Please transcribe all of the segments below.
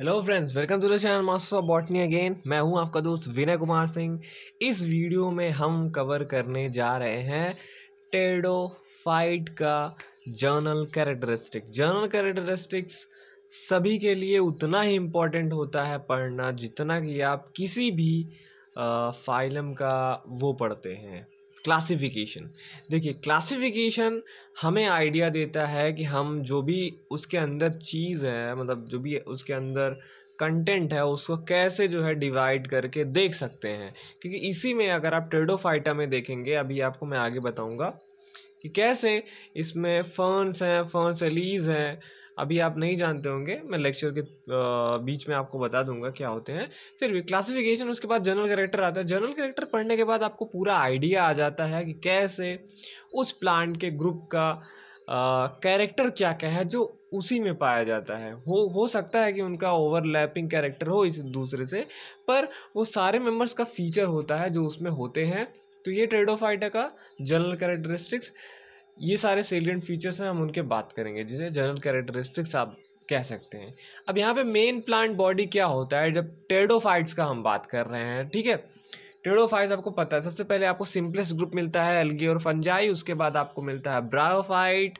Hello friends welcome to the channel master of botany again मैं हूं आपका दोस्त विनय कुमार सिंह इस वीडियो में हम कवर करने जा रहे हैं फाइट का जर्नल कैरेक्टरिस्टिक जर्नल कैरेक्टरिस्टिक्स सभी के लिए उतना ही इम्पोर्टेंट होता है पढ़ना जितना कि आप किसी भी फाइलम का वो पढ़ते हैं क्लासिफिकेशन देखिए क्लासिफिकेशन हमें आइडिया देता है कि हम जो भी उसके अंदर चीज़ है मतलब जो भी उसके अंदर कंटेंट है उसको कैसे जो है डिवाइड करके देख सकते हैं क्योंकि इसी में अगर आप फाइटा में देखेंगे अभी आपको मैं आगे बताऊंगा कि कैसे इसमें फर्न्स हैं फर्न्स एलीज हैं अभी आप नहीं जानते होंगे मैं लेक्चर के बीच में आपको बता दूंगा क्या होते हैं फिर भी क्लासिफिकेशन उसके बाद जनरल करेक्टर आता है जनरल करेक्टर पढ़ने के बाद आपको पूरा आइडिया आ जाता है कि कैसे उस प्लांट के ग्रुप का कैरेक्टर क्या क्या है जो उसी में पाया जाता है हो हो सकता है कि उनका ओवरलैपिंग कैरेक्टर हो इस दूसरे से पर वो सारे मेंबर्स का फीचर होता है जो उसमें होते हैं तो ये ट्रेड ऑफ आइटा का जनरल कैरेक्टरिस्टिक्स ये सारे सेलियंट फीचर्स हैं हम उनके बात करेंगे जिसे जनरल कैरेक्टरिस्टिक्स आप कह सकते हैं अब यहाँ पे मेन प्लांट बॉडी क्या होता है जब टेडोफाइट्स का हम बात कर रहे हैं ठीक है टेडोफाइट्स आपको पता है सबसे पहले आपको सिंपलेस्ट ग्रुप मिलता है अलगी और फंजाई उसके बाद आपको मिलता है ब्रायोफाइट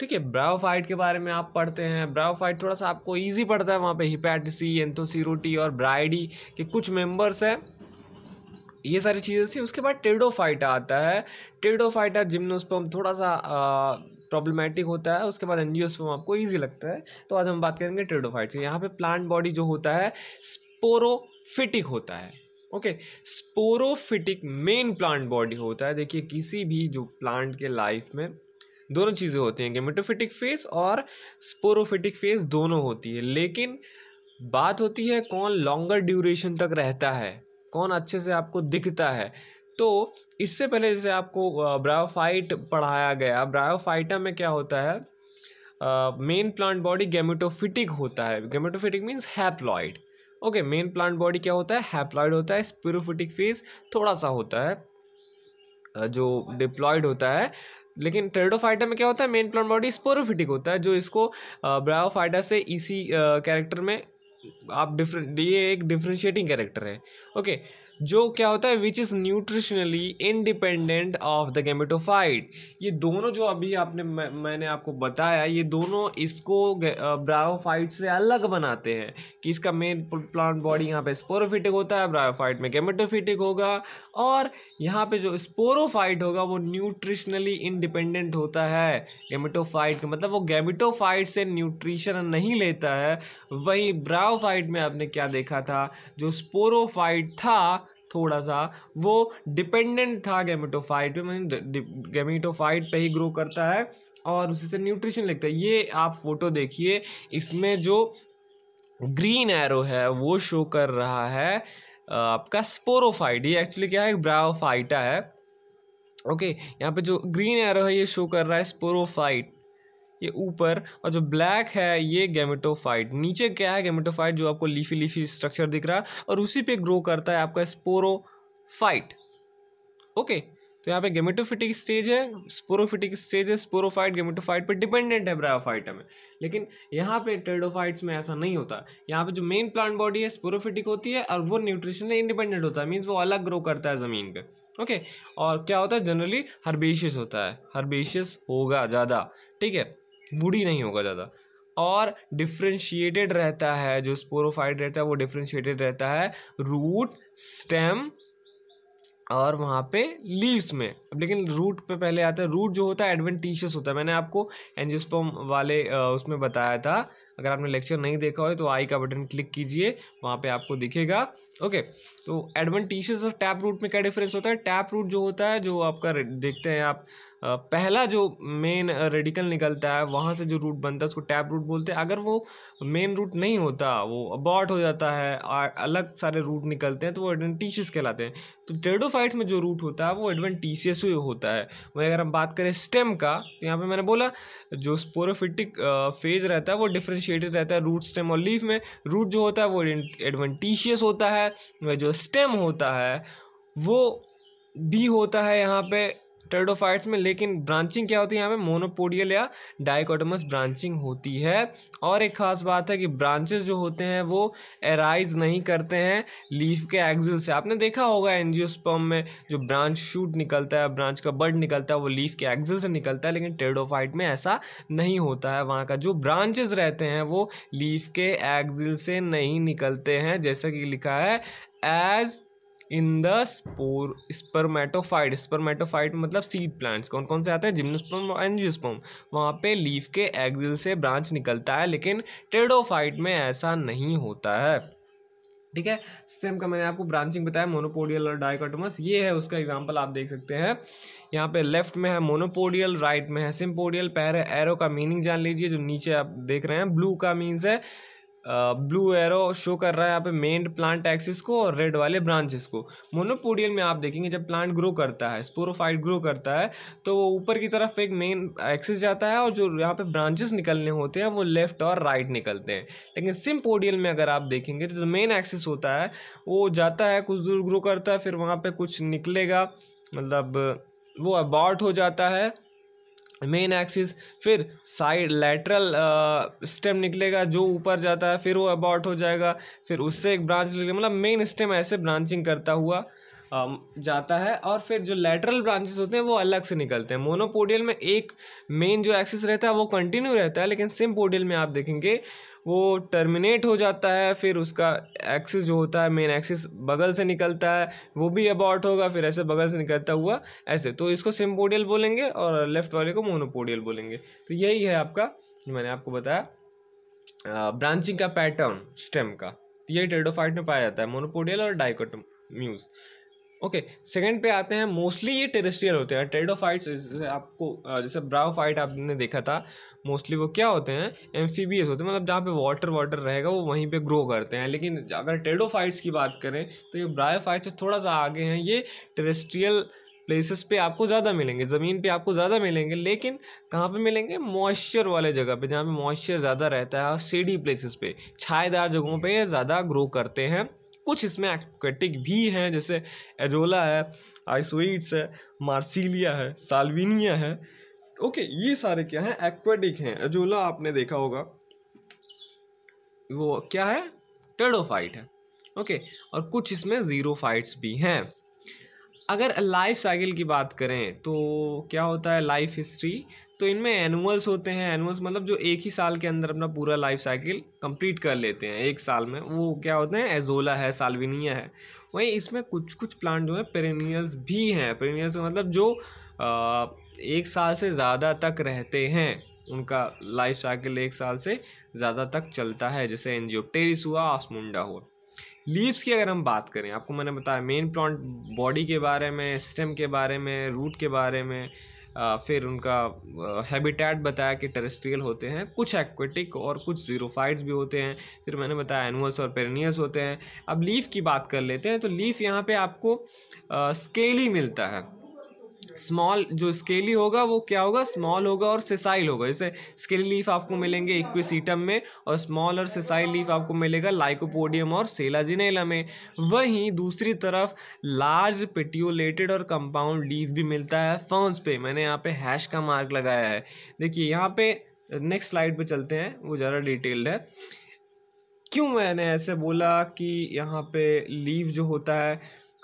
ठीक है ब्रायोफाइट के बारे में आप पढ़ते हैं ब्रायोफाइट थोड़ा सा आपको ईजी पड़ता है वहाँ पर हिपैटिसी एंथोसीरोटी और ब्राइडी के कुछ मेम्बर्स हैं ये सारी चीज़ें थी उसके बाद टेडोफाइटा आता है टेडोफाइटा जिम्नोस्पम थोड़ा सा प्रॉब्लमेटिक होता है उसके बाद एनजियोस्पम आपको ईजी लगता है तो आज हम बात करेंगे टेडोफाइट से यहाँ पर प्लांट बॉडी जो होता है स्पोरोफिटिक होता है okay sporophytic main plant body होता है देखिए किसी भी जो प्लांट के लाइफ में दोनों चीज़ें होती हैं गेमेटोफिटिक फेज और स्पोरोफिटिक फेज दोनों होती है लेकिन बात होती है कौन लॉन्गर ड्यूरेशन तक रहता है कौन अच्छे से आपको दिखता है तो इससे पहले जैसे आपको ब्रायोफाइट पढ़ाया गया ब्रायोफाइटा में क्या होता है मेन प्लांट बॉडी गेमेटोफिटिक होता है gametophytic means haploid okay main plant body क्या होता है हैप्लॉइड होता है स्पिरोफिटिक फेज थोड़ा सा होता है जो डिप्लॉयड होता है लेकिन ट्रेडोफाइटा में क्या होता है मेन प्लांट बॉडी स्पोरोफिटिक होता है जो इसको ब्रायोफाइटा से इसी कैरेक्टर में आप डिफरेंट ये एक डिफ्रेंशिएटिंग कैरेक्टर है ओके जो क्या होता है which is nutritionally independent of the gametophyte ये दोनों जो अभी आपने मैं, मैंने आपको बताया ये दोनों इसको ब्रायोफाइट से अलग बनाते हैं कि इसका मेन प्लांट बॉडी यहाँ पे स्पोरोफिटिक होता है ब्रायोफाइट में गेमेटोफिटिक होगा और यहाँ पे जो स्पोरोफाइट होगा वो न्यूट्रिशनली इंडिपेंडेंट होता है गेमेटोफाइट का मतलब वो गेमेटोफाइट से न्यूट्रिशन नहीं लेता है वही ब्रायोफाइट में आपने क्या देखा था जो स्पोरोफाइट था थोड़ा सा वो डिपेंडेंट था गेमेटोफाइट पे मतलब गेमेटोफाइट पे ही ग्रो करता है और उसी से न्यूट्रिशन लगता है ये आप फोटो देखिए इसमें जो ग्रीन एरो है वो शो कर रहा है आपका स्पोरोफाइट ये एक्चुअली क्या है ब्राओफाइटा है ओके यहाँ पे जो ग्रीन एरो है ये शो कर रहा है स्पोरोफाइट ये ऊपर और जो ब्लैक है ये गेमेटोफाइट नीचे क्या है गेमेटोफाइट जो आपको लीफी लीफी स्ट्रक्चर दिख रहा है और उसी पे ग्रो करता है आपका स्पोरोफाइट ओके तो यहाँ पे गेमेटोफिटिक स्टेज है स्पोरोफिटिक स्टेज है स्पोरोफाइट गेमेटोफाइट पे डिपेंडेंट है ब्रायोफाइट में लेकिन यहाँ पे टेडोफाइट्स में ऐसा नहीं होता यहाँ पे जो मेन प्लांट बॉडी है स्पोरोफिटिक होती है और वो में इंडिपेंडेंट होता है मीन्स वो अलग ग्रो करता है ज़मीन पे ओके और क्या होता है जनरली हर्बेशियस होता है हर्बेशियस होगा ज़्यादा ठीक है वुडी नहीं होगा ज़्यादा और डिफ्रेंशिएटेड रहता है जो स्पोरोफाइड रहता है वो डिफ्रेंशिएटेड रहता है रूट स्टेम और वहाँ पे लीव्स में अब लेकिन रूट पे पहले आता है रूट जो होता है एडवेंटिशियस होता है मैंने आपको एनजीस्पम वाले उसमें बताया था अगर आपने लेक्चर नहीं देखा हो तो आई का बटन क्लिक कीजिए वहाँ पे आपको दिखेगा ओके तो एडवांटेजेस और टैप रूट में क्या डिफरेंस होता है टैप रूट जो होता है जो आपका देखते हैं आप पहला जो मेन रेडिकल निकलता है वहाँ से जो रूट बनता है उसको टैप रूट बोलते हैं अगर वो मेन रूट नहीं होता वो अबॉट हो जाता है अलग सारे रूट निकलते हैं तो वो एडवेंटिशियस कहलाते हैं तो ट्रेडोफाइट्स में जो रूट होता है वो एडवेंटिशियस होता है वही अगर हम बात करें स्टेम का तो यहाँ पर मैंने बोला जो स्पोरोफिटिक फेज रहता है वो डिफ्रेंशिएटेड रहता है रूट स्टेम और लीफ में रूट जो होता है वो एडवेंटिशियस होता है है जो स्टेम होता है वो भी होता है यहाँ पे टर्डोफाइट्स में लेकिन ब्रांचिंग क्या होती है यहाँ पे मोनोपोडियल या डाइकोटमस ब्रांचिंग होती है और एक ख़ास बात है कि ब्रांचेस जो होते हैं वो एराइज नहीं करते हैं लीफ के एग्जिल से आपने देखा होगा एनजियोस्पम में जो ब्रांच शूट निकलता है ब्रांच का बर्ड निकलता है वो लीफ के एग्जिल से निकलता है लेकिन टेडोफाइट में ऐसा नहीं होता है वहाँ का जो ब्रांचेज रहते हैं वो लीफ के एग्जिल से नहीं निकलते हैं जैसा कि लिखा है as in the spore spermatophyte spermatophyte मतलब सीड प्लांट्स कौन कौन से आते हैं जिम्नोस्पर्म और जिस्पर्म वहाँ पे लीफ के एग्जिल से ब्रांच निकलता है लेकिन टेडोफाइट में ऐसा नहीं होता है ठीक है सेम का मैंने आपको ब्रांचिंग बताया मोनोपोडियल और डाइकोटोमस ये है उसका एग्जाम्पल आप देख सकते हैं यहाँ पे लेफ्ट में है मोनोपोडियल राइट में है सिम्पोडियल पैर है एरो का मीनिंग जान लीजिए जो नीचे आप देख रहे हैं ब्लू का मीन्स है ब्लू एरो शो कर रहा है यहाँ पे मेन प्लांट एक्सिस को और रेड वाले ब्रांचेस को मोनोपोडियल में आप देखेंगे जब प्लांट ग्रो करता है स्पोरोफाइट ग्रो करता है तो वो ऊपर की तरफ एक मेन एक्सिस जाता है और जो यहाँ पे ब्रांचेस निकलने होते हैं वो लेफ्ट और राइट निकलते हैं लेकिन सिम्पोडियल में अगर आप देखेंगे तो जो मेन एक्सिस होता है वो जाता है कुछ दूर ग्रो करता है फिर वहाँ पर कुछ निकलेगा मतलब वो अबॉर्ट हो जाता है मेन एक्सिस फिर साइड लेटरल स्टेम निकलेगा जो ऊपर जाता है फिर वो अबाउट हो जाएगा फिर उससे एक ब्रांच निकलेगा मतलब मेन स्टेम ऐसे ब्रांचिंग करता हुआ जाता है और फिर जो लेटरल ब्रांचेस होते हैं वो अलग से निकलते हैं मोनोपोडियल में एक मेन जो एक्सिस रहता है वो कंटिन्यू रहता है लेकिन पोडियल में आप देखेंगे वो टर्मिनेट हो जाता है फिर उसका एक्सिस जो होता है मेन एक्सिस बगल से निकलता है वो भी अबाउट होगा फिर ऐसे बगल से निकलता हुआ ऐसे तो इसको पोडियल बोलेंगे और लेफ्ट वाले को मोनोपोडियल बोलेंगे तो यही है आपका मैंने आपको बताया ब्रांचिंग का पैटर्न स्टेम का तो यही टेडोफाइट में पाया जाता है मोनोपोडियल और डाइकोटम्यूज़ ओके okay, सेकंड पे आते हैं मोस्टली ये टेरेस्ट्रियल होते हैं टेरिडोफाइट्स जैसे आपको जैसे ब्राव फाइट आपने देखा था मोस्टली वो क्या होते हैं एम्फीबियस होते हैं मतलब जहाँ पे वाटर वाटर रहेगा वो वहीं पे ग्रो करते हैं लेकिन अगर फाइट्स की बात करें तो ये ब्रायो फाइट्स थोड़ा सा आगे हैं ये टेरेस्ट्रियल प्लेसेस पे आपको ज़्यादा मिलेंगे ज़मीन पे आपको ज़्यादा मिलेंगे लेकिन कहाँ पे मिलेंगे मॉइस्चर वाले जगह पे जहाँ पे मॉइस्चर ज़्यादा रहता है और सीडी प्लेसेस पे छाएदार जगहों पे ये ज़्यादा ग्रो करते हैं कुछ इसमें एक्वेटिक भी हैं जैसे एजोला है आइसोइड्स है मार्सिलिया है सालविनिया है ओके ये सारे क्या हैं एक्वेटिक हैं एजोला आपने देखा होगा वो क्या है टेडोफाइट है ओके और कुछ इसमें ज़ीरो फाइट्स भी हैं अगर लाइफ साइकिल की बात करें तो क्या होता है लाइफ हिस्ट्री तो इनमें एनुअल्स होते हैं एनुअल्स मतलब जो एक ही साल के अंदर अपना पूरा लाइफ साइकिल कंप्लीट कर लेते हैं एक साल में वो क्या होते हैं एजोला है सालविनिया है वहीं इसमें कुछ कुछ प्लांट जो है पेरेनियल्स भी हैं पेरेनियल्स मतलब जो आ, एक साल से ज़्यादा तक रहते हैं उनका लाइफ साइकिल एक साल से ज़्यादा तक चलता है जैसे एनजियोपटेरिस हुआ आसमुंडा हुआ लीव्स की अगर हम बात करें आपको मैंने बताया मेन प्लांट बॉडी के बारे में स्टेम के बारे में रूट के बारे में फिर उनका हैबिटेट बताया कि टेरेस्ट्रियल होते हैं कुछ एक्वेटिक और कुछ जीरोफाइट्स भी होते हैं फिर मैंने बताया एनुअस और पेरनियस होते हैं अब लीफ की बात कर लेते हैं तो लीफ यहाँ पे आपको स्केली मिलता है स्मॉल जो स्केली होगा वो क्या होगा स्मॉल होगा और सिसाइल होगा जैसे स्केली लीफ आपको मिलेंगे इक्विसीटम में और स्मॉल और सिसाइल लीफ आपको मिलेगा लाइकोपोडियम और सेलाजिनेला में वहीं दूसरी तरफ लार्ज पेट्यूलेटेड और कंपाउंड लीफ भी मिलता है फर्न्स पे मैंने यहाँ पे हैश का मार्क लगाया है देखिए यहाँ पे नेक्स्ट स्लाइड पर चलते हैं वो ज़्यादा डिटेल्ड है क्यों मैंने ऐसे बोला कि यहाँ पे लीव जो होता है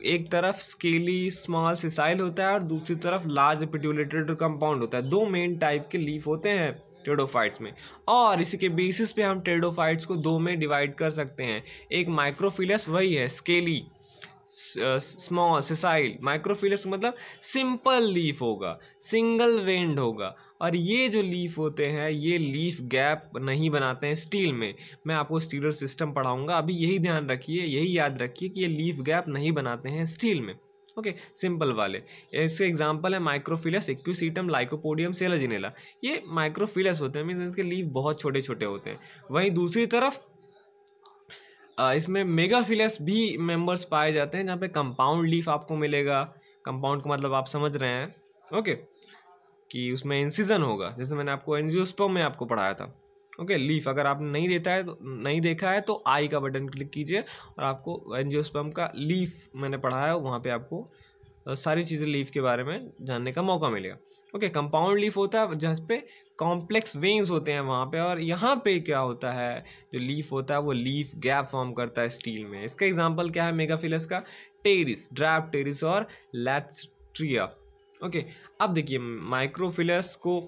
एक तरफ स्केली स्मॉल सिसाइल होता है और दूसरी तरफ लार्ज पिट्यूलेटेड कंपाउंड होता है दो मेन टाइप के लीफ होते हैं टेडोफाइट्स में और इसी के बेसिस पे हम टेडोफाइट्स को दो में डिवाइड कर सकते हैं एक माइक्रोफिलस वही है स्केली स्मॉल सिसाइल माइक्रोफिलस मतलब सिंपल लीफ होगा सिंगल वेंड होगा और ये जो लीफ होते हैं ये लीफ गैप नहीं बनाते हैं स्टील में मैं आपको स्टीलर सिस्टम पढ़ाऊंगा अभी यही ध्यान रखिए यही याद रखिए कि ये लीफ गैप नहीं बनाते हैं स्टील में ओके okay, सिंपल वाले इसके एग्जांपल है माइक्रोफिलस इक्विसीटम लाइकोपोडियम सेलाजिनेला ये माइक्रोफिलस होते हैं मीन इसके लीव बहुत छोटे छोटे होते हैं वहीं दूसरी तरफ इसमें मेगाफिलस भी मेंबर्स पाए जाते हैं जहाँ पे कंपाउंड लीफ आपको मिलेगा कंपाउंड का मतलब आप समझ रहे हैं ओके कि उसमें इंसीजन होगा जैसे मैंने आपको एनजियोस्पर्म में आपको पढ़ाया था ओके लीफ अगर आपने नहीं देता है तो नहीं देखा है तो आई का बटन क्लिक कीजिए और आपको एनजियोस्पर्म का लीफ मैंने पढ़ाया है वहाँ पर आपको सारी चीज़ें लीफ के बारे में जानने का मौका मिलेगा ओके कंपाउंड लीफ होता है जहाँ पे कॉम्प्लेक्स वेंस होते हैं वहाँ पे और यहाँ पे क्या होता है जो लीफ होता है वो लीफ गैप फॉर्म करता है स्टील में इसका एग्जांपल क्या है मेगाफिलस का टेरिस ड्राफ टेरिस और लेट्सट्रिया ओके अब देखिए माइक्रोफिलस को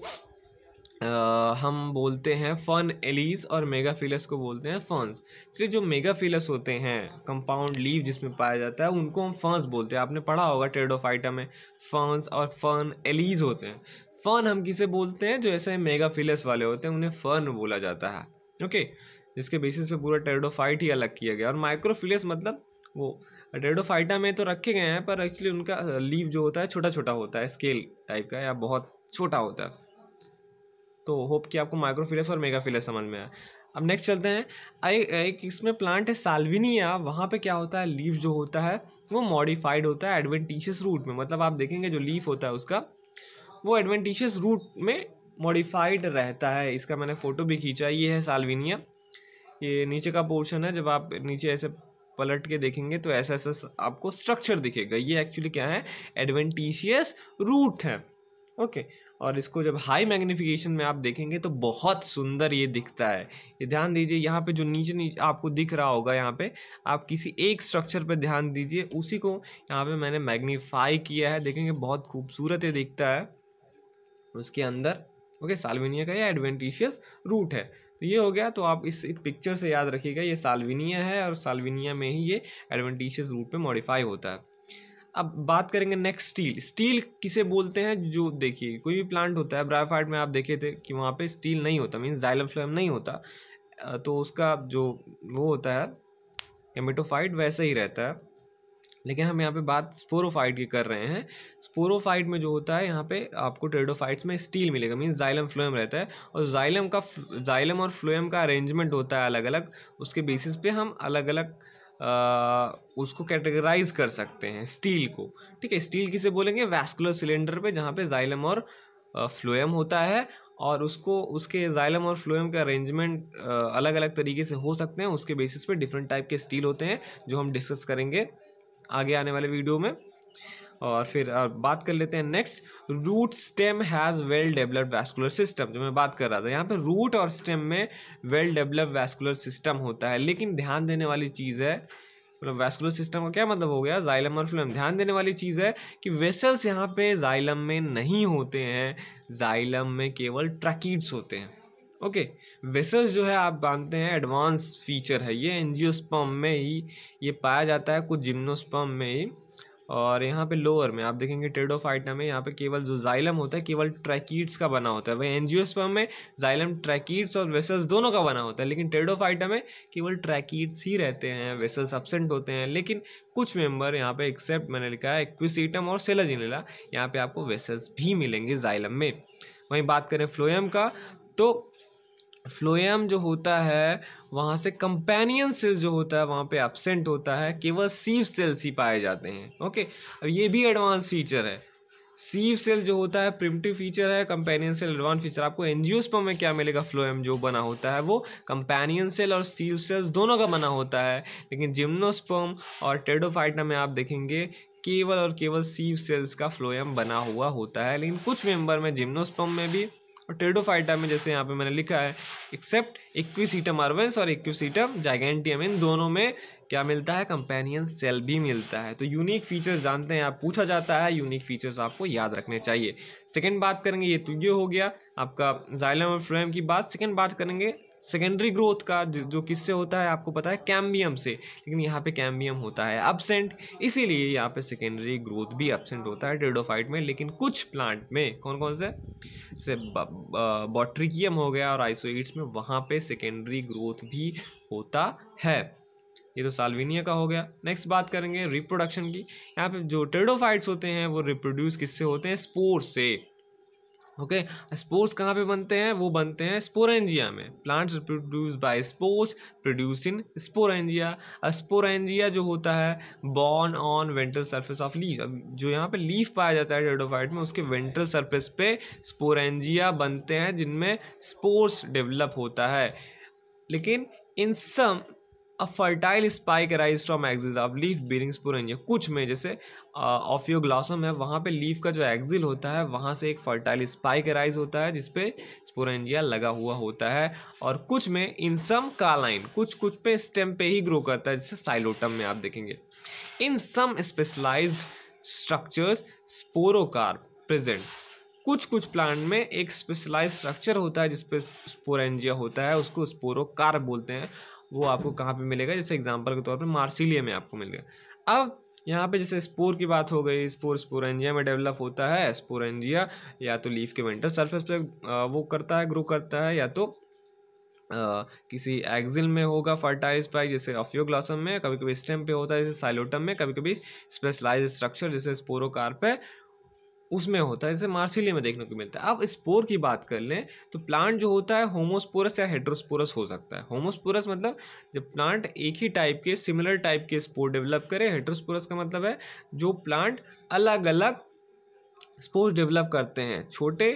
हम बोलते हैं फन एलीज और मेगाफिलस को बोलते हैं फंस फिर जो मेगाफिलस होते हैं कंपाउंड लीव जिसमें पाया जाता है उनको हम फंस बोलते हैं आपने पढ़ा होगा ट्रेड ऑफ आइटम में फंस और फन एलीज होते हैं फन हम किसे बोलते हैं जो ऐसे मेगाफिलस वाले होते हैं उन्हें फ़न बोला जाता है ओके जिसके बेसिस पे पूरा टेरोडोफाइट ही अलग किया गया और माइक्रोफिलस मतलब वो टेरोडोफाइटा में तो रखे गए हैं पर एक्चुअली उनका लीव जो होता है छोटा छोटा होता है स्केल टाइप का या बहुत छोटा होता है तो होप कि आपको माइक्रोफिलस और मेगाफिलस समझ में आया अब नेक्स्ट चलते हैं एक एक इसमें प्लांट है साल्विनिया वहाँ पे क्या होता है लीफ जो होता है वो मॉडिफाइड होता है एडवेंटिशियस रूट में मतलब आप देखेंगे जो लीफ होता है उसका वो एडवेंटिशियस रूट में मॉडिफाइड रहता है इसका मैंने फ़ोटो भी खींचा ये है साल्विनिया ये नीचे का पोर्शन है जब आप नीचे ऐसे पलट के देखेंगे तो ऐसा ऐसा आपको स्ट्रक्चर दिखेगा ये एक्चुअली क्या है एडवेंटिशियस रूट है ओके और इसको जब हाई मैग्नीफिकेशन में आप देखेंगे तो बहुत सुंदर ये दिखता है ये ध्यान दीजिए यहाँ पे जो नीचे नीचे आपको दिख रहा होगा यहाँ पे आप किसी एक स्ट्रक्चर पे ध्यान दीजिए उसी को यहाँ पे मैंने मैग्नीफाई किया है देखेंगे बहुत खूबसूरत ये दिखता है उसके अंदर ओके सालविनिया का ये एडवेंटिशियस रूट है तो ये हो गया तो आप इस पिक्चर से याद रखिएगा ये सालविनिया है और सालविनिया में ही ये एडवेंटिशियस रूट पर मॉडिफाई होता है अब बात करेंगे नेक्स्ट स्टील स्टील किसे बोलते हैं जो देखिए कोई भी प्लांट होता है ब्रायोफाइट में आप देखे थे कि वहाँ पे स्टील नहीं होता मीन जाइलम फ्लेम नहीं होता तो उसका जो वो होता है एमिटोफाइट वैसे ही रहता है लेकिन हम यहाँ पे बात स्पोरोफाइट की कर रहे हैं स्पोरोफाइट में जो होता है यहाँ पे आपको टेडोफाइट्स में स्टील मिलेगा मीन जाइलम फ्लोएम रहता है और जाइलम का जाइलम और फ्लोएम का अरेंजमेंट होता है अलग अलग उसके बेसिस पे हम अलग अलग उसको कैटेगराइज कर सकते हैं स्टील को ठीक है स्टील किसे बोलेंगे वैस्कुलर सिलेंडर पे जहाँ पे जाइलम और फ्लोएम होता है और उसको उसके जाइलम और फ्लोएम के अरेंजमेंट अलग अलग तरीके से हो सकते हैं उसके बेसिस पे डिफरेंट टाइप के स्टील होते हैं जो हम डिस्कस करेंगे आगे आने वाले वीडियो में और फिर और बात कर लेते हैं next root stem has well developed vascular system जो मैं बात कर रहा था यहाँ पे रूट और स्टेम में वेल डेवलप्ड वैस्कुलर सिस्टम होता है लेकिन ध्यान देने वाली चीज़ है मतलब वैस्कुलर सिस्टम का क्या मतलब हो गया जाइलम और फ्लोएम ध्यान देने वाली चीज़ है कि वेसल्स यहाँ पे जाइलम में नहीं होते हैं जाइलम में केवल ट्रकीड्स होते हैं ओके वेसल्स जो है आप जानते हैं एडवांस फीचर है ये एनजियोस्पम में ही ये पाया जाता है कुछ जिम्नोस्पर्म में ही और यहाँ पे लोअर में आप देखेंगे आइटम में यहाँ पे केवल जो जाइलम होता है केवल ट्रैकिड्स का बना होता है वही एनजियोस्पर्म में जाइलम ट्रैकिड्स और वेसल्स दोनों का बना होता है लेकिन आइटम में केवल ट्रैकिड्स ही रहते हैं वेसल्स एबसेंट होते हैं लेकिन कुछ मेंबर यहाँ पे एक्सेप्ट मैंने लिखा है एक्विसीटम और सेलाजिनेला यहाँ पे आपको वेसल्स भी मिलेंगे जाइलम में वहीं बात करें फ्लोएम का तो फ्लोएम जो होता है वहाँ से कंपेनियन सेल्स जो होता है वहाँ पे एबसेंट होता है केवल सीव सेल्स ही पाए जाते हैं ओके अब ये भी एडवांस फीचर है सीव सेल जो होता है प्रिमटिव फीचर है कंपेनियन सेल एडवांस फीचर आपको एनजियोस्पर में क्या मिलेगा फ्लोएम जो बना होता है वो कंपेनियन सेल और सीव सेल्स दोनों का बना होता है लेकिन जिम्नोस्पर्म और टेडोफाइटा में आप देखेंगे केवल और केवल सीव सेल्स का फ्लोएम बना हुआ होता है लेकिन कुछ मेंबर में जिम्नोस्पर्म में भी और टेडोफाइटा में जैसे यहाँ पे मैंने लिखा है एक्सेप्ट इक्विसीटम अर्वेंस और इक्विसीटम जाइगेंटियम इन दोनों में क्या मिलता है कंपेनियन सेल भी मिलता है तो यूनिक फीचर्स जानते हैं आप पूछा जाता है यूनिक फीचर्स आपको याद रखने चाहिए सेकेंड बात करेंगे ये तो ये हो गया आपका जाइलम और फ्रेम की बात सेकेंड बात करेंगे सेकेंडरी ग्रोथ का जो किससे होता है आपको पता है कैम्बियम से लेकिन यहाँ पे कैम्बियम होता है एबसेंट इसीलिए यहाँ पे सेकेंडरी ग्रोथ भी एबसेंट होता है टेडोफाइट में लेकिन कुछ प्लांट में कौन कौन से जैसे बॉट्रिकियम हो गया और आइसोइड्स में वहाँ पे सेकेंडरी ग्रोथ भी होता है ये तो सालविनिया का हो गया नेक्स्ट बात करेंगे रिप्रोडक्शन की यहाँ पे जो टेडोफाइट्स होते हैं वो रिप्रोड्यूस किससे होते हैं स्पोर से ओके स्पोर्स कहाँ पे बनते हैं वो बनते हैं स्पोरेंजिया में plants produce by spores produce in sporangia sporangia जो होता है borne on ventral surface of leaf अब जो यहाँ पे लीफ पाया जाता है डेडोफाइट में उसके वेंट्रल सरफेस पे स्पोरेंजिया बनते हैं जिनमें स्पोर्स डेवलप होता है लेकिन in some a fertile spike rise from axil of leaf bearing sporangia कुछ में जैसे ऑफियोग्लासम है वहाँ पे लीफ का जो एक्सिल होता है वहाँ से एक फर्टाइल स्पाइक राइज होता है जिसपे स्पोरेंजिया लगा हुआ होता है और कुछ में इन सम कालाइन कुछ कुछ पे स्टेम पे ही ग्रो करता है जैसे साइलोटम में आप देखेंगे in some specialize structures sporocarp present कुछ कुछ प्लांट में एक स्पेशलाइज स्ट्रक्चर होता है जिसपे स्पोरेंजिया होता है उसको स्पोरोकार बोलते हैं वो आपको हम्म। कहाँ पे मिलेगा जैसे एग्जांपल के तौर पे मार्सिलिया में आपको मिलेगा अब यहाँ पे जैसे स्पोर की बात हो गई स्पोर स्पोरेंजिया में डेवलप होता है स्पोरेंजिया या तो लीफ के विंटर सरफेस पे वो करता है ग्रो करता है या तो आ, किसी एक्जिल में होगा फर्टाइल स्पाइक जैसे ऑफियोग्लासम में कभी कभी स्टेम पे होता है जैसे साइलोटम में कभी कभी स्पेशलाइज स्ट्रक्चर जैसे स्पोरोकार्प है उसमें होता है जैसे मार्सिलिया में देखने को मिलता है अब स्पोर की बात कर लें तो प्लांट जो होता है होमोस्पोरस या हेड्रोस्पोरस हो सकता है होमोस्पोरस मतलब जब प्लांट एक ही टाइप के सिमिलर टाइप के स्पोर डेवलप करे हेड्रोस्पोरस का मतलब है जो प्लांट अलग अलग स्पोर्स डेवलप करते हैं छोटे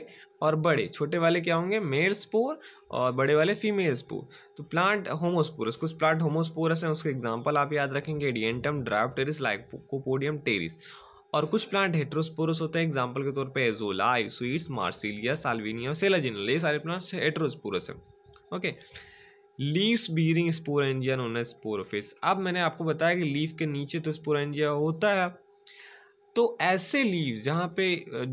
और बड़े छोटे वाले क्या होंगे मेल स्पोर और बड़े वाले फीमेल स्पोर तो प्लांट होमोस्पोरस कुछ प्लांट होमोस्पोरस हैं उसके एग्जांपल आप याद रखेंगे एडियंटम टेरिस लाइकोपोडियम टेरिस और कुछ प्लांट हेट्रोस्पोरस होते हैं एग्जाम्पल के तौर पर Azolla Isoetes Marsilea Salvinia Selaginella ये सारे प्लांट्स हेट्रोस्पोरस हैं ओके लीव्स बीरिंग एंजिया नोन स्पोरोफिस अब मैंने आपको बताया कि लीव के नीचे तो स्पोरेंजिया होता है तो ऐसे लीव जहाँ पे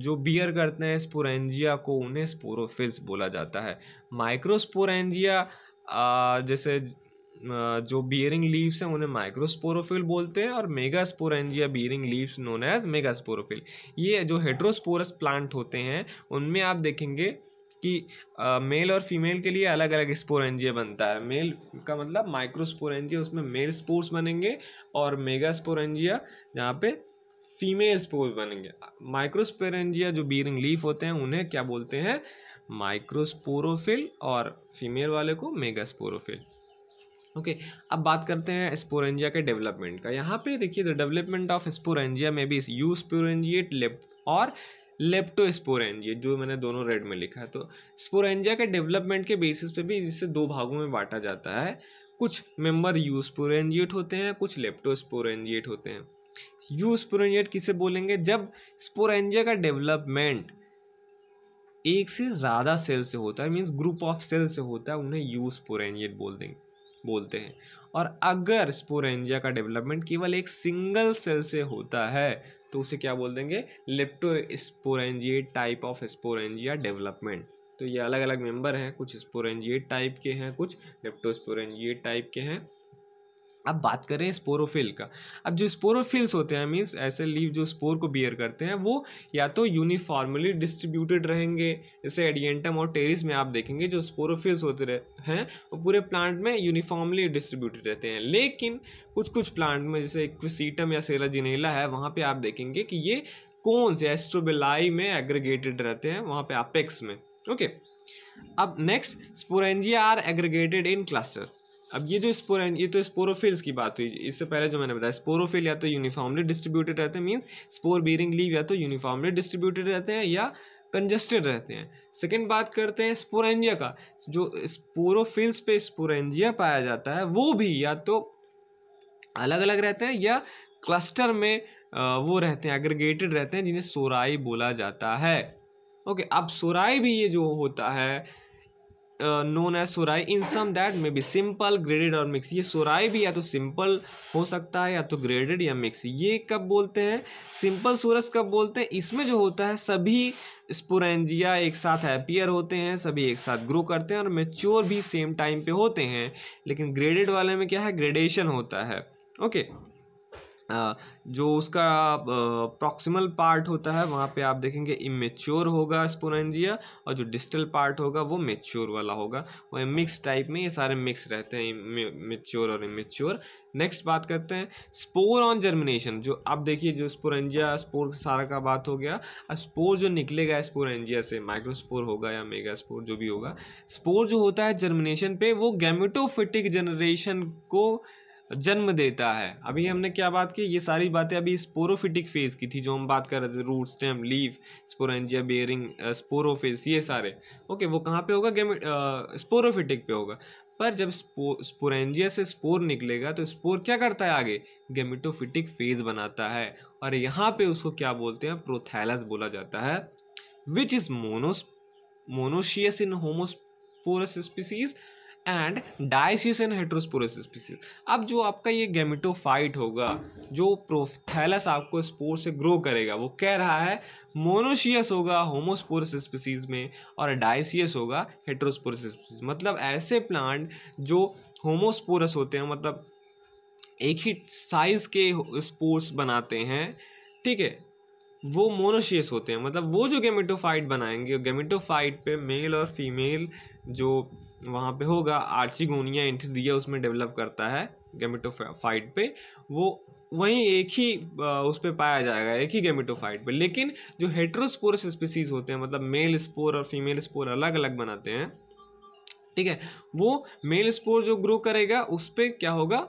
जो बियर करते हैं स्पोरेंजिया को उन्हें स्पोरोफिल्स बोला जाता है माइक्रोस्पोरेंजिया जैसे जो बियरिंग लीव्स हैं उन्हें माइक्रोस्पोरोफिल बोलते हैं और megasporangia bearing leaves known as megasporophyll ये जो हेड्रोस्पोरस प्लांट होते हैं उनमें आप देखेंगे कि आ, मेल और फीमेल के लिए अलग अलग स्पोरेंजिया बनता है मेल का मतलब माइक्रोस्पोरेंजिया उसमें मेल स्पोर्स बनेंगे और मेगा स्पोरेंजिया जहाँ पे फीमेल स्पोर्स बनेंगे माइक्रोस्पोरेंजिया जो बियरिंग लीफ होते हैं उन्हें क्या बोलते हैं माइक्रोस्पोरोफिल और फीमेल वाले को मेगास्पोरोफिल ओके अब बात करते हैं स्पोरेंजिया के डेवलपमेंट का यहाँ पे देखिए द डेवलपमेंट ऑफ स्पोरेंजिया में भी यू स्पोरेंजिएट लेप्ट और लेप्टो लेप्टोस्पोरेंजिया जो मैंने दोनों रेड में लिखा है तो स्पोरेंजिया के डेवलपमेंट के बेसिस पे भी इसे दो भागों में बांटा जाता है कुछ मेंबर स्पोरेंजिएट होते हैं कुछ लेप्टो स्पोरेंजिएट होते हैं स्पोरेंजिएट किसे बोलेंगे जब स्पोरेंजिया का डेवलपमेंट एक से ज़्यादा सेल से होता है मीन्स ग्रुप ऑफ सेल से होता है उन्हें यू स्पोरेंजिएट बोल देंगे बोलते हैं और अगर स्पोरेंजिया का डेवलपमेंट केवल एक सिंगल सेल से होता है तो उसे क्या बोल देंगे leptosporangiate type of sporangia development तो ये अलग अलग मेंबर हैं कुछ स्पोरेंजिएट टाइप के हैं कुछ स्पोरेंजिएट टाइप के हैं अब बात करें स्पोरोफिल का अब जो स्पोरोफिल्स होते हैं मीन्स ऐसे लीव जो स्पोर को बियर करते हैं वो या तो यूनिफॉर्मली डिस्ट्रीब्यूटेड रहेंगे जैसे एडियंटम और टेरिस में आप देखेंगे जो स्पोरोफिल्स होते रह हैं वो पूरे प्लांट में यूनिफॉर्मली डिस्ट्रीब्यूटेड रहते हैं लेकिन कुछ कुछ प्लांट में जैसे क्विसीटम या सेरा जिनेला है वहाँ पर आप देखेंगे कि ये कौनस या एस्ट्रोबेलाई में एग्रीगेटेड रहते हैं वहाँ पर आपेक्स में ओके अब next sporangia are aggregated in cluster अब ये जो स्पोर ये तो स्पोरोफिल्स की बात हुई इससे पहले जो मैंने बताया स्पोरोफिल या तो यूनिफॉर्मली डिस्ट्रीब्यूटेड रहते हैं मीन्स स्पोर बीरिंग लीव या तो यूनिफॉर्मली डिस्ट्रीब्यूटेड रहते हैं या कंजेस्टेड रहते हैं सेकेंड बात करते हैं स्पोरेंजिया का जो स्पोरोफिल्स पे स्पोरेंजिया पाया जाता है वो भी या तो अलग अलग रहते हैं या क्लस्टर में वो रहते हैं एग्रीगेटेड रहते हैं जिन्हें सोराई बोला जाता है ओके अब सोराई भी ये जो होता है known as sori in some that may be simple graded और मिक्स ये सुराई भी या तो सिंपल हो सकता है या तो ग्रेडेड या मिक्स ये कब बोलते हैं सिंपल सूरज कब बोलते हैं इसमें जो होता है सभी स्पोरेंजिया एक साथ हैपियर होते हैं सभी एक साथ ग्रो करते हैं और मेच्योर भी सेम टाइम पे होते हैं लेकिन ग्रेडेड वाले में क्या है ग्रेडेशन होता है ओके okay. जो उसका प्रॉक्सिमल पार्ट होता है वहाँ पे आप देखेंगे इमेच्योर होगा स्पोरेंजिया और जो डिस्टल पार्ट होगा वो मेच्योर वाला होगा वह मिक्स टाइप में ये सारे मिक्स रहते हैं मेच्योर और इमेच्योर नेक्स्ट बात करते हैं स्पोर ऑन जर्मिनेशन जो आप देखिए जो स्पोरेंजिया स्पोर सारा का बात हो गया और स्पोर जो निकलेगा स्पोरेंजिया से माइक्रोस्पोर होगा या मेगा स्पोर जो भी होगा स्पोर जो होता है जर्मिनेशन पे वो गैमेटोफिटिक जनरेशन को जन्म देता है अभी हमने क्या बात की ये सारी बातें अभी स्पोरोफिटिक फेज़ की थी जो हम बात कर रहे थे root stem leave sporangia bearing sporophyte ये सारे ओके वो कहाँ पे होगा गेम स्पोरोफिटिक पे होगा पर जब स्पो, स्पोरेंजिया से स्पोर निकलेगा तो स्पोर क्या करता है आगे गेमिटोफिटिक फेज बनाता है और यहाँ पे उसको क्या बोलते हैं प्रोथैलस बोला जाता है which is monos monoecious in homosporous species and dioecious and heterosporous species अब जो आपका ये गेमिटोफाइट होगा जो प्रोथैलस आपको स्पोर से ग्रो करेगा वो कह रहा है मोनोशियस होगा होमोस्पोरस स्पीसीज में और डायसियस होगा हेट्रोस्पोरस स्पीसीज मतलब ऐसे प्लांट जो होमोस्पोरस होते हैं मतलब एक ही साइज़ के स्पोर्स बनाते हैं ठीक है वो मोनोशियस होते हैं मतलब वो जो गेमिटोफाइट बनाएंगे गेमिटोफाइट पे मेल और फीमेल जो वहाँ पे होगा आर्चिगोनिया एंट्री दिया उसमें डेवलप करता है गेमिटोफाइट पे वो वहीं एक ही उस पर पाया जाएगा एक ही गेमिटोफाइट पे लेकिन जो हेट्रोस्पोरस स्पीसीज होते हैं मतलब मेल स्पोर और फीमेल स्पोर अलग अलग बनाते हैं ठीक है वो मेल स्पोर जो ग्रो करेगा उस पर क्या होगा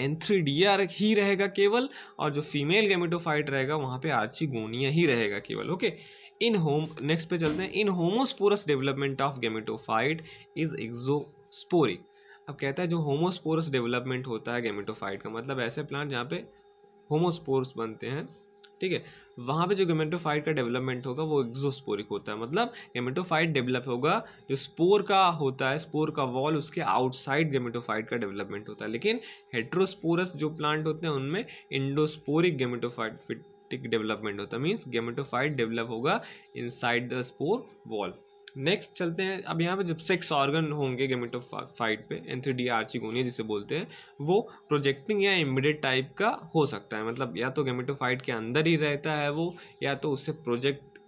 एन थ्री डी आर ही रहेगा केवल और जो फीमेल गेमिटोफाइट रहेगा वहाँ पे गोनिया ही रहेगा केवल ओके इन होम नेक्स्ट पे चलते हैं in homosporous development of gametophyte is exosporic अब कहता है जो होमोस्पोरस डेवलपमेंट होता है गेमेटोफाइट का मतलब ऐसे प्लांट जहाँ पे होमोस्पोरस बनते हैं ठीक है वहाँ पे जो गेमेटोफाइट का डेवलपमेंट होगा वो एग्जोस्पोरिक होता है मतलब गेमेटोफाइट डेवलप होगा जो स्पोर का होता है स्पोर का वॉल उसके आउटसाइड गेमेटोफाइट का डेवलपमेंट होता है लेकिन हेट्रोस्पोरस जो प्लांट होते हैं उनमें इंडोस्पोरिक गेमेटोफाइट गेमेटोफाइटिक डेवलपमेंट होता है मीन्स गेमेटोफाइट डेवलप होगा inside the spore wall next चलते हैं अब यहाँ पे जब सेक्स ऑर्गन होंगे गेमेटोफाइट पे एंथ्रीडिया आर्चिगोनिया जिसे बोलते हैं वो प्रोजेक्टिंग या इमिडेट टाइप का हो सकता है मतलब या तो गेमेटोफाइट के अंदर ही रहता है वो या तो उससे प्रोजेक्ट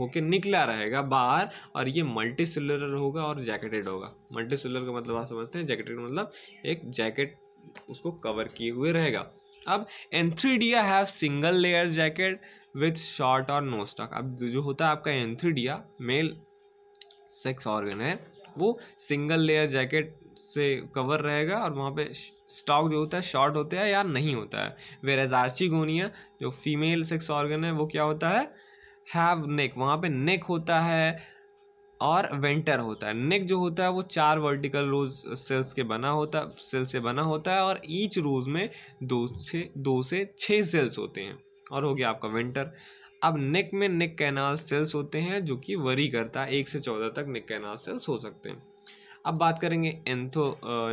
होके निकला रहेगा बाहर और ये मल्टी सेलुलर होगा और जैकेटेड होगा मल्टी सेलुलर का मतलब आप समझते हैं जैकेटेड मतलब एक जैकेट उसको कवर किए हुए रहेगा अब antheridia have single layer jacket with short और नो स्टॉक अब जो होता है आपका एंथ्रीडिया मेल सेक्स ऑर्गन है वो सिंगल लेयर जैकेट से कवर रहेगा और वहाँ पे स्टॉक जो होता है शॉर्ट होता है या नहीं होता है वेर एज आर्चिगोनिया जो फीमेल सेक्स ऑर्गन है वो क्या होता है हैव नेक वहाँ पे नेक होता है और वेंटर होता है नेक जो होता है वो चार वर्टिकल रोज सेल्स के बना होता सेल से बना होता है और ईच रोज में दो से दो से छः सेल्स होते हैं और हो गया आपका वेंटर अब नेक में नेक कैनाल सेल्स होते हैं जो कि वरी करता है एक से चौदह तक नेक कैनाल सेल्स हो सकते हैं अब बात करेंगे एंथो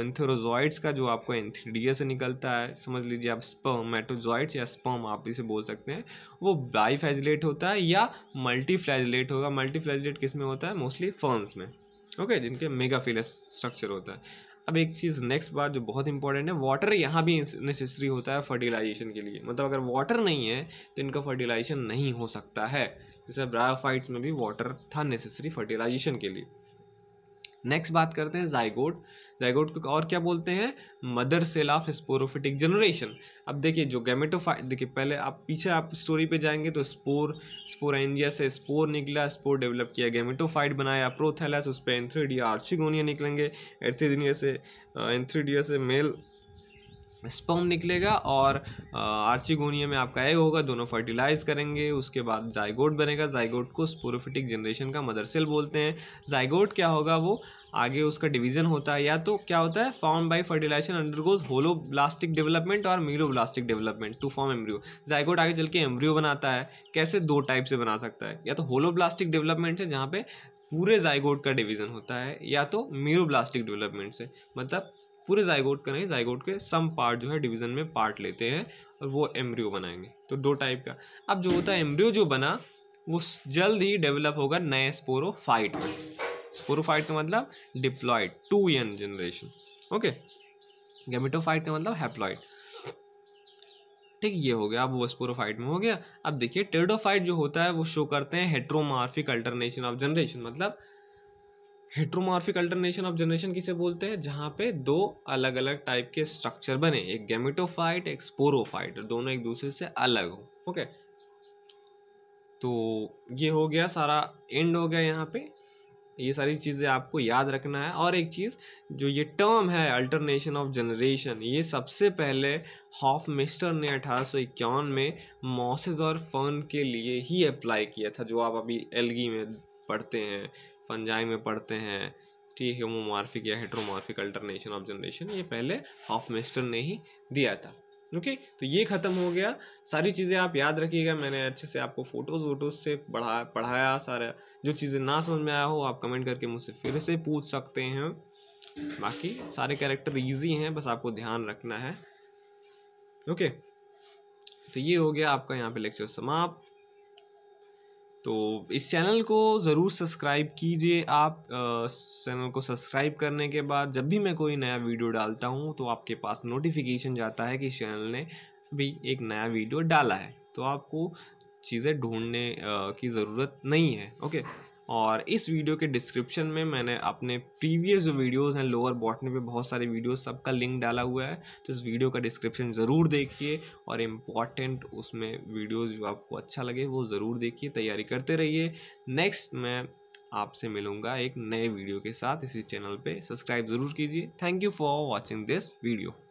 एंथोरोजॉइड्स का जो आपको एंथीडिया से निकलता है समझ लीजिए आप स्पर्मेटोजॉइड्स या स्पर्म आप इसे बोल सकते हैं वो बाईफेजिलेट होता है या मल्टीफ्लैजिलेट होगा मल्टीफ्लैजिलेट किस में होता है मोस्टली फर्म्स में ओके okay, जिनके मेगाफिलस स्ट्रक्चर होता है अब एक चीज़ नेक्स्ट बात जो बहुत इंपॉर्टेंट है वाटर यहाँ भी नेसेसरी होता है फर्टिलाइजेशन के लिए मतलब अगर वाटर नहीं है तो इनका फर्टिलाइजेशन नहीं हो सकता है जैसे ब्रायोफाइट्स में भी वाटर था नेसेसरी फर्टिलाइजेशन के लिए नेक्स्ट बात करते हैं जाइगोड जाइगोड को और क्या बोलते हैं mother cell of sporophytic generation अब देखिए जो गैमेटोफाइ देखिए पहले आप पीछे आप स्टोरी पे जाएंगे तो स्पोर स्पोरेंजिया से स्पोर निकला स्पोर डेवलप किया गैमेटोफाइट बनाया प्रोथेलस उस पर एंथ्रीडिया आर्चिगोनिया निकलेंगे एर्थीडिया से एंथ्रीडिया से मेल स्पर्म निकलेगा और आर्चिगोनिया में आपका एग होगा दोनों फर्टिलाइज करेंगे उसके बाद जाइगोट बनेगा जाइगोट को स्पोरोफिटिक जनरेशन का मदर सेल बोलते हैं जाइगोट क्या होगा वो आगे उसका डिवीजन होता है या तो क्या होता है form by fertilization undergoes holoblastic development और meroblastic development to form embryo zygote आगे चल के एम्ब्रियो बनाता है कैसे दो टाइप से बना सकता है या तो होलोब्लास्टिक डेवलपमेंट है जहाँ पे पूरे जाइगोट का डिवीजन होता है या तो मीरोब्लास्टिक डेवलपमेंट से मतलब पूरे जाइगोट का नहीं जाइगोट के सम पार्ट जो है डिवीजन में पार्ट लेते हैं और वो एम्ब्रियो बनाएंगे तो दो टाइप का अब जो होता है एम्ब्रियो जो बना वो जल्द ही डेवलप होगा नए स्पोरोफाइट में स्पोरोफाइट का मतलब diploid two N generation okay gametophyte का मतलब हैप्लॉयड ठीक ये हो गया अब वो स्पोरोफाइट में हो गया अब देखिए टेडोफाइट जो होता है वो शो करते हैं हेट्रोमार्फिक अल्टरनेशन ऑफ जनरेशन मतलब हेट्रोमॉर्फिक अल्टरनेशन ऑफ जनरेशन किसे बोलते हैं जहाँ पे दो अलग अलग टाइप के स्ट्रक्चर बने एक गेमिटोफाइट एक स्पोरोफाइट दोनों एक दूसरे से अलग हो ओके तो ये हो गया सारा एंड हो गया यहाँ पे ये सारी चीज़ें आपको याद रखना है और एक चीज़ जो ये टर्म है अल्टरनेशन ऑफ जनरेशन ये सबसे पहले हॉफ मिस्टर ने अठारह में मॉसेज और फर्न के लिए ही अप्लाई किया था जो आप अभी एलगी में पढ़ते हैं फंजाई में पढ़ते हैं टी होमोमार्फिक या हेट्रोमार्फिक अल्टरनेशन ऑफ जनरेशन ये पहले मेस्टर ने ही दिया था ओके तो ये ख़त्म हो गया सारी चीज़ें आप याद रखिएगा मैंने अच्छे से आपको फ़ोटोज़ वोटोज़ से पढ़ा पढ़ाया सारा जो चीज़ें ना समझ में आया हो आप कमेंट करके मुझसे फिर से पूछ सकते हैं बाकी सारे कैरेक्टर इजी हैं बस आपको ध्यान रखना है ओके तो ये हो गया आपका यहाँ पे लेक्चर समाप्त तो इस चैनल को ज़रूर सब्सक्राइब कीजिए आप चैनल को सब्सक्राइब करने के बाद जब भी मैं कोई नया वीडियो डालता हूँ तो आपके पास नोटिफिकेशन जाता है कि इस चैनल ने भी एक नया वीडियो डाला है तो आपको चीज़ें ढूंढने की ज़रूरत नहीं है ओके और इस वीडियो के डिस्क्रिप्शन में मैंने अपने प्रीवियस जो वीडियोज़ हैं लोअर बॉटनी पे बहुत सारे वीडियोस सबका लिंक डाला हुआ है तो इस वीडियो का डिस्क्रिप्शन ज़रूर देखिए और इम्पॉर्टेंट उसमें वीडियोज़ जो आपको अच्छा लगे वो ज़रूर देखिए तैयारी करते रहिए नेक्स्ट मैं आपसे मिलूंगा एक नए वीडियो के साथ इसी चैनल पे सब्सक्राइब ज़रूर कीजिए thank you for watching this video